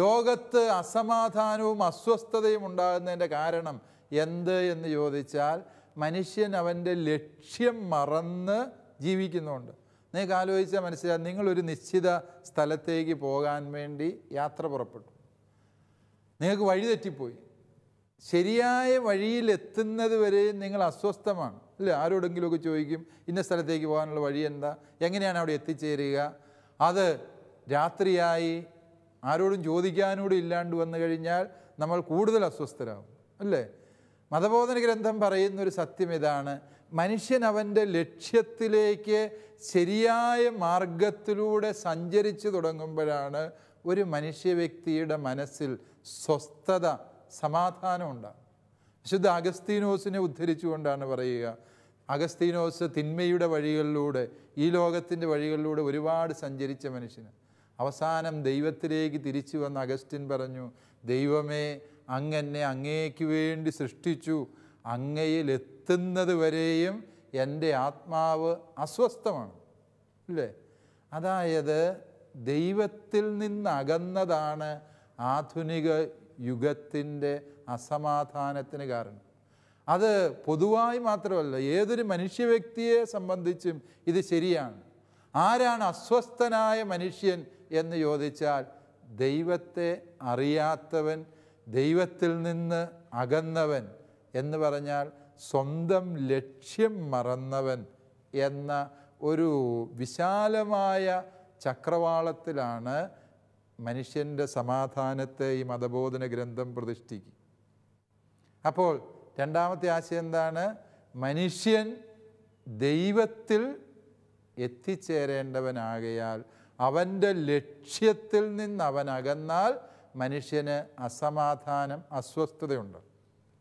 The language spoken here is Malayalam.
ലോകത്ത് അസമാധാനവും അസ്വസ്ഥതയും ഉണ്ടാകുന്നതിൻ്റെ കാരണം എന്ത് എന്ന് ചോദിച്ചാൽ മനുഷ്യൻ അവൻ്റെ ലക്ഷ്യം മറന്ന് ജീവിക്കുന്നുണ്ട് നിങ്ങൾക്ക് ആലോചിച്ചാൽ മനസ്സിലായി നിങ്ങളൊരു നിശ്ചിത സ്ഥലത്തേക്ക് പോകാൻ വേണ്ടി യാത്ര പുറപ്പെട്ടു നിങ്ങൾക്ക് വഴി തെറ്റിപ്പോയി ശരിയായ വഴിയിലെത്തുന്നത് വരെ നിങ്ങൾ അസ്വസ്ഥമാണ് അല്ലേ ആരോടെങ്കിലുമൊക്കെ ചോദിക്കും ഇന്ന സ്ഥലത്തേക്ക് പോകാനുള്ള വഴി എന്താ എങ്ങനെയാണ് അവിടെ എത്തിച്ചേരുക അത് രാത്രിയായി ആരോടും ചോദിക്കാനൂടെ ഇല്ലാണ്ട് വന്നു കഴിഞ്ഞാൽ നമ്മൾ കൂടുതൽ അസ്വസ്ഥരാകും അല്ലേ മതബോധന ഗ്രന്ഥം പറയുന്ന ഒരു സത്യം ഇതാണ് മനുഷ്യൻ അവൻ്റെ ലക്ഷ്യത്തിലേക്ക് ശരിയായ മാർഗത്തിലൂടെ സഞ്ചരിച്ചു തുടങ്ങുമ്പോഴാണ് ഒരു മനുഷ്യ വ്യക്തിയുടെ മനസ്സിൽ സ്വസ്ഥത സമാധാനം ഉണ്ടാകും വിശുദ്ധ അഗസ്തീനോസിനെ ഉദ്ധരിച്ചുകൊണ്ടാണ് പറയുക അഗസ്തീനോസ് തിന്മയുടെ വഴികളിലൂടെ ഈ ലോകത്തിൻ്റെ വഴികളിലൂടെ ഒരുപാട് സഞ്ചരിച്ച മനുഷ്യനാണ് അവസാനം ദൈവത്തിലേക്ക് തിരിച്ചു വന്ന അഗസ്റ്റിൻ പറഞ്ഞു ദൈവമേ അങ്ങെന്നെ അങ്ങേക്ക് വേണ്ടി സൃഷ്ടിച്ചു അങ്ങയിലെത്തുന്നത് വരെയും എൻ്റെ ആത്മാവ് അസ്വസ്ഥമാണ് അല്ലേ അതായത് ദൈവത്തിൽ നിന്ന് അകന്നതാണ് ആധുനിക യുഗത്തിൻ്റെ അസമാധാനത്തിന് കാരണം അത് പൊതുവായി മാത്രമല്ല ഏതൊരു മനുഷ്യ വ്യക്തിയെ സംബന്ധിച്ചും ഇത് ശരിയാണ് ആരാണ് അസ്വസ്ഥനായ മനുഷ്യൻ എന്ന് ചോദിച്ചാൽ ദൈവത്തെ അറിയാത്തവൻ ദൈവത്തിൽ നിന്ന് അകന്നവൻ എന്ന് പറഞ്ഞാൽ സ്വന്തം ലക്ഷ്യം മറന്നവൻ എന്ന ഒരു വിശാലമായ ചക്രവാളത്തിലാണ് മനുഷ്യൻ്റെ സമാധാനത്തെ ഈ മതബോധന ഗ്രന്ഥം പ്രതിഷ്ഠിക്കും അപ്പോൾ രണ്ടാമത്തെ ആശയം എന്താണ് മനുഷ്യൻ ദൈവത്തിൽ എത്തിച്ചേരേണ്ടവനാകയാൽ അവൻ്റെ ലക്ഷ്യത്തിൽ നിന്ന് അവൻ അകന്നാൽ മനുഷ്യന് അസമാധാനം അസ്വസ്ഥതയുണ്ട്